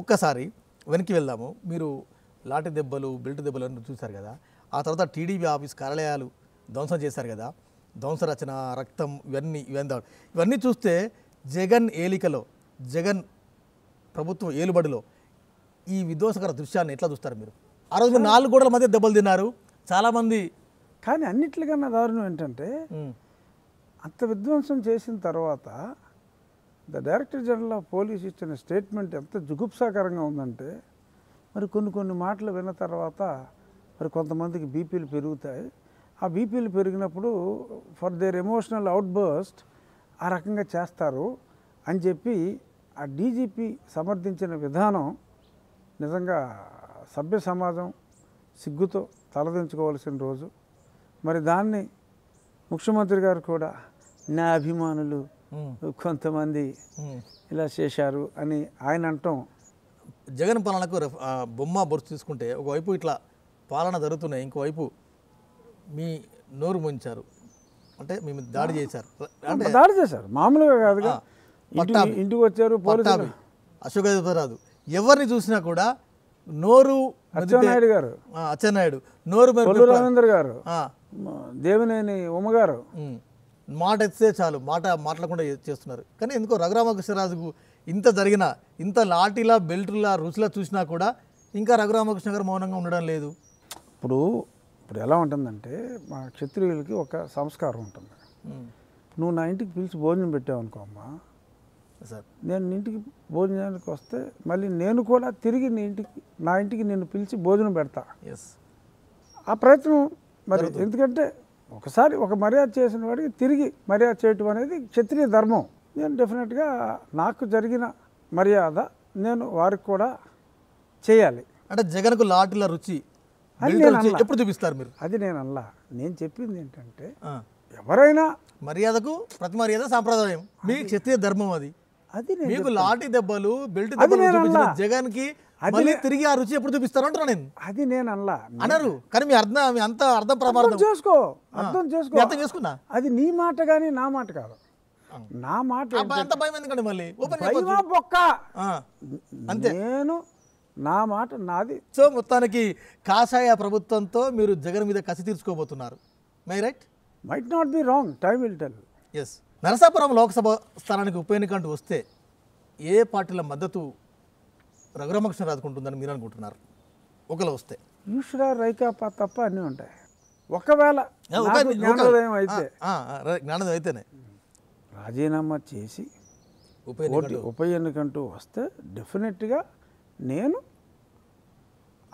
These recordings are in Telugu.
ఒక్కసారి వెనక్కి వెళ్దాము మీరు లాటి దెబ్బలు బెల్ట్ దెబ్బలు అని చూశారు కదా ఆ తర్వాత టీడీపీ ఆఫీస్ కార్యాలయాలు ధ్వంసం చేశారు కదా ధ్వంస రచన రక్తం ఇవన్నీ ఇవన్నీ ఇవన్నీ చూస్తే జగన్ ఏలికలో జగన్ ప్రభుత్వం ఏలుబడిలో ఈ విధ్వంసకర దృశ్యాన్ని ఎట్లా చూస్తారు మీరు ఆ రోజు నాలుగు గోడల మధ్య దెబ్బలు తిన్నారు చాలామంది కానీ నా దారుణం ఏంటంటే అంత విధ్వంసం చేసిన తర్వాత the director general of police ఇచ్చిన స్టేట్మెంట్ ఎంత జుగుప్సాకరంగా ఉందంటే మరి కొన్ని కొన్ని మాటలు విన్న తర్వాత మరి కొంతమందికి బీపీలు పెరుగుతాయి ఆ బీపీలు పెరిగినప్పుడు ఫర్ దేర్ ఎమోషనల్ అవుట్బర్స్ట్ ఆ రకంగా చేస్తారు అని చెప్పి ఆ డీజీపీ సమర్థించిన విధానం నిజంగా సభ్య సమాజం సిగ్గుతో తలదించుకోవాల్సిన రోజు మరి దాన్ని ముఖ్యమంత్రి గారు కూడా నా అభిమానులు కొంతమంది ఇలా చేశారు అని ఆయన అంటాం జగన్ పాలనకు బొమ్మ బొరుసు తీసుకుంటే ఒకవైపు ఇట్లా పాలన జరుగుతున్నాయి ఇంకోవైపు మీ నోరు ముంచారు అంటే మేము దాడి చేశారు దాడి చేశారు మామూలుగా కాదు ఇంటికి వచ్చారు పోలీసులు అశోక్ రాదు ఎవరిని చూసినా కూడా నోరు అచ్చెన్నాయుడు గారు అచ్చెన్నాయుడు నోరు రవీంద్ర గారు దేవినేని ఉమ్మగారు మాట ఎత్తితే చాలు మాట మాట్లాడకుండా చేస్తున్నారు కానీ ఎందుకో రఘురామకృష్ణరాజుకు ఇంత జరిగిన ఇంత లాఠీలా బెల్ట్లా రుచిలా చూసినా కూడా ఇంకా రఘురామకృష్ణ గారు మౌనంగా ఉండడం లేదు ఇప్పుడు ఇప్పుడు ఎలా ఉంటుందంటే మా క్షత్రియులకి ఒక సంస్కారం ఉంటుంది నువ్వు నా ఇంటికి పిలిచి భోజనం పెట్టావు అనుకో అమ్మా సార్ నేను ఇంటికి భోజనానికి వస్తే మళ్ళీ నేను కూడా తిరిగి నీ ఇంటికి నా ఇంటికి నేను పిలిచి భోజనం పెడతా ఎస్ ఆ ప్రయత్నం మరి ఎందుకంటే ఒకసారి ఒక మర్యాద చేసిన వాడికి తిరిగి మర్యాద చేయటం అనేది క్షత్రియ ధర్మం నేను డెఫినెట్గా నాకు జరిగిన మర్యాద నేను వారికి కూడా చేయాలి అంటే జగన్కు లాటిల రుచి ఎప్పుడు చూపిస్తారు మీరు అది నేను అల్లా నేను చెప్పింది ఏంటంటే ఎవరైనా మర్యాదకు ప్రతి మర్యాద సాంప్రదాయం మీ క్షత్రియ ధర్మం అది అది మీకు లాటి దెబ్బలు బెల్ట్ దెబ్బలు జగన్కి అది తిరిగి ఆ రుచి ఎప్పుడు చూపిస్తారు నేను అది నేను అనలా అనరు కానీ మీ అర్థం మీ అంత అర్థం ప్రమాదం చేసుకో అర్థం చేసుకో అర్థం చేసుకున్నా అది నీ మాట కానీ నా మాట కాదు నా మాట ఎంత భయం ఎందుకండి మళ్ళీ బొక్క అంతే నేను నా మాట నాది సో మొత్తానికి కాషాయ ప్రభుత్వంతో మీరు జగన్ మీద కసి తీర్చుకోబోతున్నారు my right might not be wrong time will tell yes Narasapuram Lok Sabha స్థానానికి ఉప ఎన్నికంటూ వస్తే ఏ పార్టీల మద్దతు రఘురామకృష్ణ రాదుకుంటుందని మీరు అనుకుంటున్నారు ఒకలా వస్తే ఈశ్వర రైకాప తప్ప అన్నీ ఉంటాయి ఒకవేళ జ్ఞానోదయం అయితే జ్ఞానోదయం అయితేనే రాజీనామా చేసి ఉప ఎన్నికంటూ వస్తే డెఫినెట్గా నేను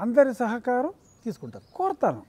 అందరి సహకారం తీసుకుంటాను కోరుతాను